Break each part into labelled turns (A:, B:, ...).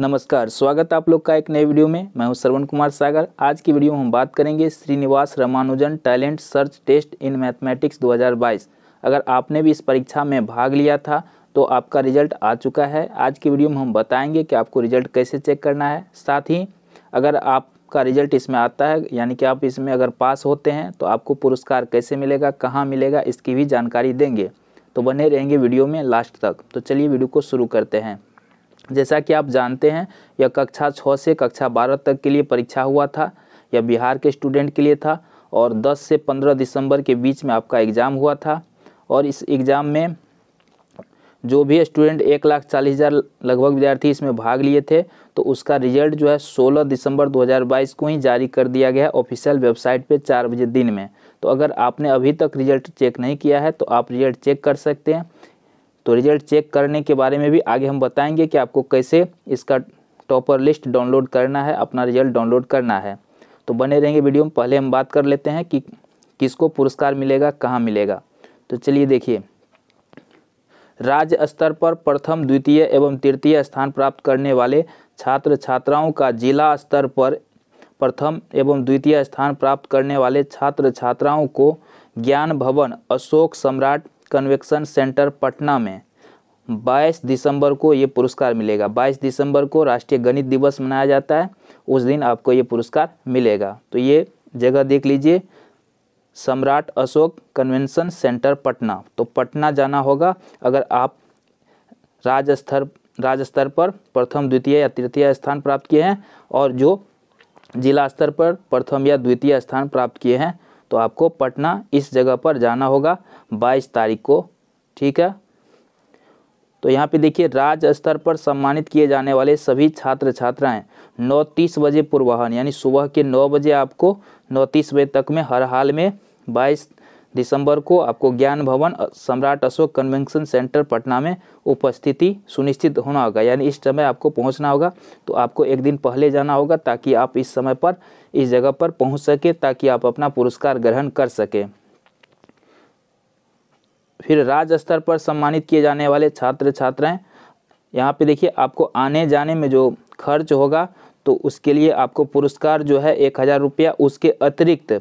A: नमस्कार स्वागत आप लोग का एक नए वीडियो में मैं हूं श्रवण कुमार सागर आज की वीडियो में हम बात करेंगे Srinivasa Ramanujan talent search test in mathematics 2022 अगर आपने भी इस परीक्षा में भाग लिया था तो आपका रिजल्ट आ चुका है आज की वीडियो में हम बताएंगे कि आपको रिजल्ट कैसे चेक करना है साथ ही अगर आपका रिजल्ट इसमें आता है यानी कि आप इसमें अगर पास होते हैं तो आपको पुरस्कार कैसे मिलेगा कहाँ मिलेगा इसकी भी जानकारी देंगे तो बने रहेंगे वीडियो में लास्ट तक तो चलिए वीडियो को शुरू करते हैं जैसा कि आप जानते हैं यह कक्षा छः से कक्षा बारह तक के लिए परीक्षा हुआ था यह बिहार के स्टूडेंट के लिए था और 10 से 15 दिसंबर के बीच में आपका एग्ज़ाम हुआ था और इस एग्ज़ाम में जो भी स्टूडेंट एक लाख चालीस हज़ार लगभग विद्यार्थी इसमें भाग लिए थे तो उसका रिजल्ट जो है 16 दिसंबर 2022 को ही जारी कर दिया गया है ऑफिशियल वेबसाइट पे चार बजे दिन में तो अगर आपने अभी तक रिजल्ट चेक नहीं किया है तो आप रिजल्ट चेक कर सकते हैं तो रिजल्ट चेक करने के बारे में भी आगे हम बताएंगे कि आपको कैसे इसका टॉपर लिस्ट डाउनलोड करना है अपना रिजल्ट डाउनलोड करना है तो बने रहेंगे वीडियो में पहले हम बात कर लेते हैं कि किसको पुरस्कार मिलेगा कहाँ मिलेगा तो चलिए देखिए राज्य स्तर पर प्रथम द्वितीय एवं तृतीय स्थान प्राप्त करने वाले छात्र छात्राओं का जिला स्तर पर प्रथम एवं द्वितीय स्थान प्राप्त करने वाले छात्र छात्राओं को ज्ञान भवन अशोक सम्राट कन्वेक्शन सेंटर पटना में 22 दिसंबर को ये पुरस्कार मिलेगा 22 दिसंबर को राष्ट्रीय गणित दिवस मनाया जाता है उस दिन आपको ये पुरस्कार मिलेगा तो ये जगह देख लीजिए सम्राट अशोक कन्वेंशन सेंटर पटना तो पटना जाना होगा अगर आप राज्य स्तर राज्य स्तर पर प्रथम द्वितीय या तृतीय स्थान प्राप्त किए हैं और जो जिला स्तर पर प्रथम या द्वितीय स्थान प्राप्त किए हैं तो आपको पटना इस जगह पर जाना होगा बाईस तारीख को ठीक है तो यहाँ पे देखिए राज्य स्तर पर सम्मानित किए जाने वाले सभी छात्र छात्राएं नौ तीस बजे पूर्वाहन यानी सुबह के नौ बजे आपको नौ तीस बजे तक में हर हाल में बाईस दिसंबर को आपको ज्ञान भवन सम्राट अशोक कन्वेंशन सेंटर पटना में उपस्थिति सुनिश्चित होना होगा यानी इस समय आपको पहुंचना होगा तो आपको एक दिन पहले जाना होगा ताकि आप इस समय पर इस जगह पर पहुंच सके ताकि आप अपना पुरस्कार ग्रहण कर सकें फिर राज्य स्तर पर सम्मानित किए जाने वाले छात्र छात्राएँ यहाँ पे देखिए आपको आने जाने में जो खर्च होगा तो उसके लिए आपको पुरस्कार जो है एक हज़ार रुपया उसके अतिरिक्त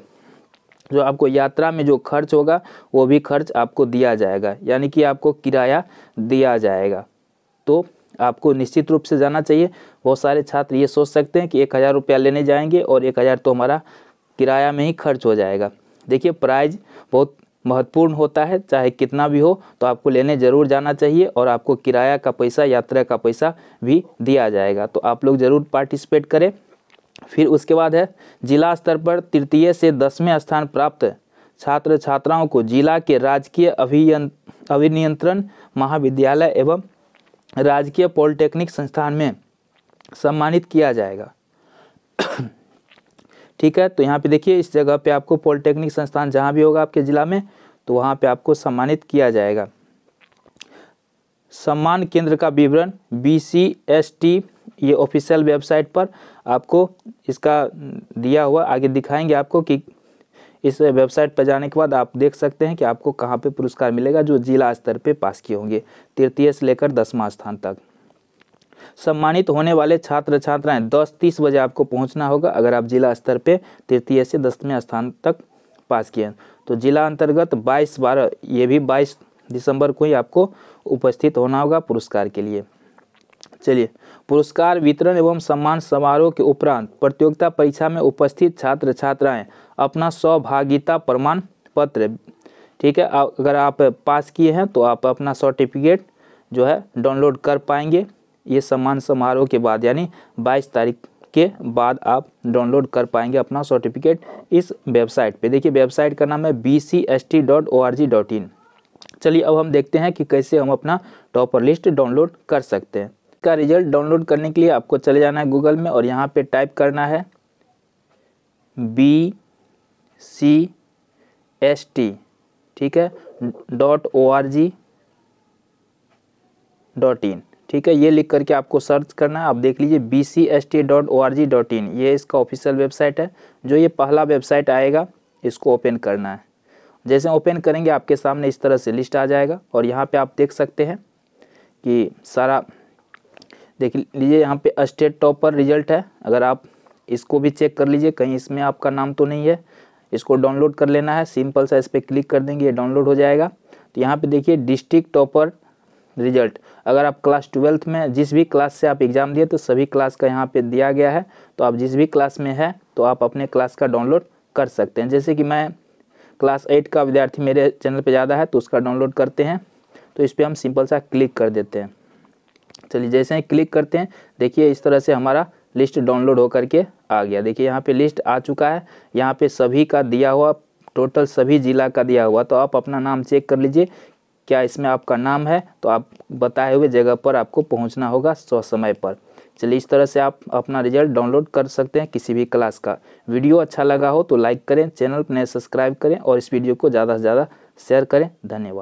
A: जो आपको यात्रा में जो खर्च होगा वो भी खर्च आपको दिया जाएगा यानी कि आपको किराया दिया जाएगा तो आपको निश्चित रूप से जाना चाहिए बहुत सारे छात्र ये सोच सकते हैं कि एक हज़ार रुपया लेने जाएंगे और एक हज़ार तो हमारा किराया में ही खर्च हो जाएगा देखिए प्राइज बहुत महत्वपूर्ण होता है चाहे कितना भी हो तो आपको लेने ज़रूर जाना चाहिए और आपको किराया का पैसा यात्रा का पैसा भी दिया जाएगा तो आप लोग ज़रूर पार्टिसिपेट करें फिर उसके बाद है जिला स्तर पर तृतीय से दसवें स्थान प्राप्त छात्र छात्राओं को जिला के राजकीय अभियं अभिनियंत्रण महाविद्यालय एवं राजकीय पॉलिटेक्निक संस्थान में सम्मानित किया जाएगा ठीक है तो यहाँ पे देखिए इस जगह पे आपको पॉलिटेक्निक संस्थान जहाँ भी होगा आपके ज़िला में तो वहाँ पे आपको सम्मानित किया जाएगा सम्मान केंद्र का विवरण बी सी एस टी ये ऑफिशियल वेबसाइट पर आपको इसका दिया हुआ आगे दिखाएंगे आपको कि इस वेबसाइट पर जाने के बाद आप देख सकते हैं कि आपको कहाँ पे पुरस्कार मिलेगा जो जिला स्तर पे पास किए होंगे तृतीय से लेकर दसवा स्थान तक सम्मानित होने वाले छात्र छात्राएं दस तीस बजे आपको पहुँचना होगा अगर आप जिला स्तर पे तृतीय से दसवें स्थान तक पास किए तो जिला अंतर्गत बाईस बारह ये भी बाईस दिसंबर को ही आपको उपस्थित होना होगा पुरस्कार के लिए चलिए पुरस्कार वितरण एवं सम्मान समारोह के उपरांत प्रतियोगिता परीक्षा में उपस्थित छात्र छात्राएं अपना सौभागिता प्रमाण पत्र ठीक है अगर आप पास किए हैं तो आप अपना सर्टिफिकेट जो है डाउनलोड कर पाएंगे ये सम्मान समारोह के बाद यानी 22 तारीख के बाद आप डाउनलोड कर पाएंगे अपना सर्टिफिकेट इस वेबसाइट पे देखिए वेबसाइट का नाम है B C S T dot O R G dot in चलिए अब हम देखते हैं कि कैसे हम अपना टॉपर लिस्ट डाउनलोड कर सकते हैं का रिजल्ट डाउनलोड करने के लिए आपको चले जाना है गूगल में और यहाँ पे टाइप करना है बी सी एस टी ठीक है dot O R G dot in ठीक है ये लिख करके आपको सर्च करना है आप देख लीजिए B C S T dot O R G dot in ये इसका ऑफिशियल वेबसाइट है जो ये पहला वेबसाइट आएगा इसको ओपन करना है जैसे ओपन करेंगे आपके सामने इस तरह से लिस्ट आ जाएगा और यहाँ पे आप देख सकते हैं कि सारा देख लीजिए यहाँ पे स्टेट टॉप पर रिजल्ट है अगर आप इसको भी चेक कर लीजिए कहीं इसमें आपका नाम तो नहीं है इसको डाउनलोड कर लेना है सिंपल सा इस पर क्लिक कर देंगे ये डाउनलोड हो जाएगा तो यहाँ पे देखिए डिस्ट्रिक्ट टॉपर रिजल्ट अगर आप क्लास ट्वेल्थ में जिस भी क्लास से आप एग्ज़ाम दिए तो सभी क्लास का यहाँ पे दिया गया है तो आप जिस भी क्लास में है तो आप अपने क्लास का डाउनलोड कर सकते हैं जैसे कि मैं क्लास एट का विद्यार्थी मेरे चैनल पर ज़्यादा है तो उसका डाउनलोड करते हैं तो इस पर हम सिंपल सा क्लिक कर देते हैं चलिए जैसे ही क्लिक करते हैं देखिए इस तरह से हमारा लिस्ट डाउनलोड होकर के आ गया देखिए यहाँ पे लिस्ट आ चुका है यहाँ पे सभी का दिया हुआ टोटल सभी ज़िला का दिया हुआ तो आप अपना नाम चेक कर लीजिए क्या इसमें आपका नाम है तो आप बताए हुए जगह पर आपको पहुँचना होगा सौ समय पर चलिए इस तरह से आप अपना रिजल्ट डाउनलोड कर सकते हैं किसी भी क्लास का वीडियो अच्छा लगा हो तो लाइक करें चैनल पर सब्सक्राइब करें और इस वीडियो को ज़्यादा से ज़्यादा शेयर करें धन्यवाद